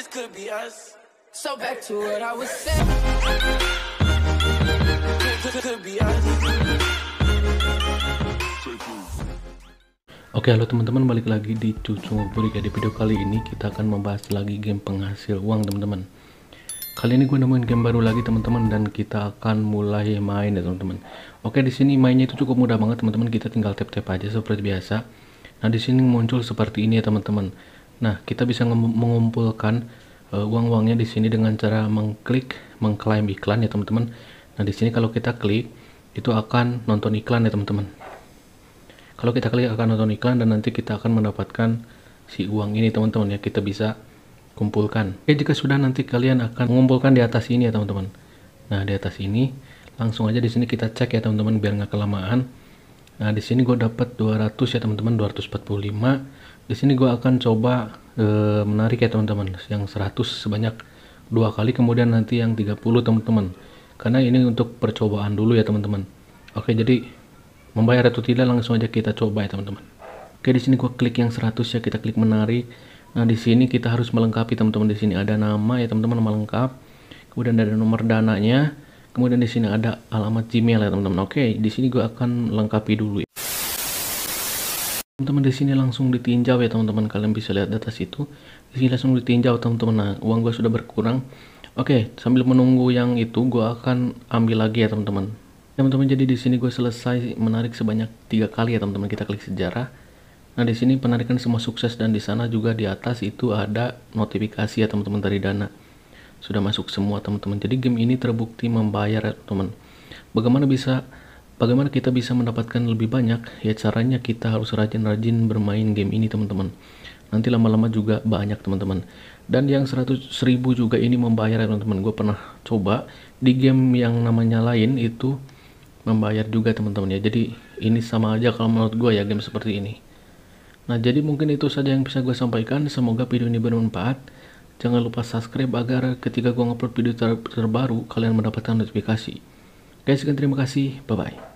this could be us. So back to what I was saying. This could be us. Oke halo teman-teman balik lagi di Cucu Ngobrol ya di video kali ini kita akan membahas lagi game penghasil uang teman-teman Kali ini gue nemuin game baru lagi teman-teman dan kita akan mulai main ya teman-teman Oke di sini mainnya itu cukup mudah banget teman-teman kita tinggal tap-tap aja seperti biasa Nah di sini muncul seperti ini ya teman-teman Nah, kita bisa mengumpulkan uh, uang-uangnya di sini dengan cara mengklik mengklaim iklan ya, teman-teman. Nah, di sini kalau kita klik itu akan nonton iklan ya, teman-teman. Kalau kita klik akan nonton iklan dan nanti kita akan mendapatkan si uang ini, teman-teman ya. Kita bisa kumpulkan. Oke, jika sudah nanti kalian akan mengumpulkan di atas ini ya, teman-teman. Nah, di atas ini langsung aja di sini kita cek ya, teman-teman biar nggak kelamaan Nah, di sini gue dapat 200 ya teman-teman, 245. Di sini gue akan coba e, menarik ya teman-teman, yang 100 sebanyak dua kali, kemudian nanti yang 30 teman-teman. Karena ini untuk percobaan dulu ya teman-teman. Oke, jadi membayar atau tidak langsung aja kita coba ya teman-teman. Oke, di sini gue klik yang 100 ya, kita klik menarik. Nah, di sini kita harus melengkapi teman-teman. Di sini ada nama ya teman-teman, nama lengkap. Kemudian ada nomor dananya Kemudian di sini ada alamat Gmail ya teman-teman. Oke, di sini gue akan lengkapi dulu. Ya. Teman-teman di sini langsung ditinjau ya teman-teman. Kalian bisa lihat data situ. Di sini langsung ditinjau teman-teman. Nah, uang gue sudah berkurang. Oke, sambil menunggu yang itu gue akan ambil lagi ya teman-teman. Ya, teman-teman jadi di sini gue selesai menarik sebanyak tiga kali ya teman-teman. Kita klik sejarah. Nah, di sini penarikan semua sukses dan di sana juga di atas itu ada notifikasi ya teman-teman dari Dana sudah masuk semua teman-teman jadi game ini terbukti membayar ya teman bagaimana bisa bagaimana kita bisa mendapatkan lebih banyak ya caranya kita harus rajin-rajin bermain game ini teman-teman nanti lama-lama juga banyak teman-teman dan yang 100 ribu juga ini membayar ya teman-teman gue pernah coba di game yang namanya lain itu membayar juga teman-teman ya jadi ini sama aja kalau menurut gue ya game seperti ini Nah, jadi mungkin itu saja yang bisa gue sampaikan. Semoga video ini bermanfaat. Jangan lupa subscribe agar ketika gue ngupload video ter terbaru kalian mendapatkan notifikasi. Guys, sekian terima kasih. Bye bye.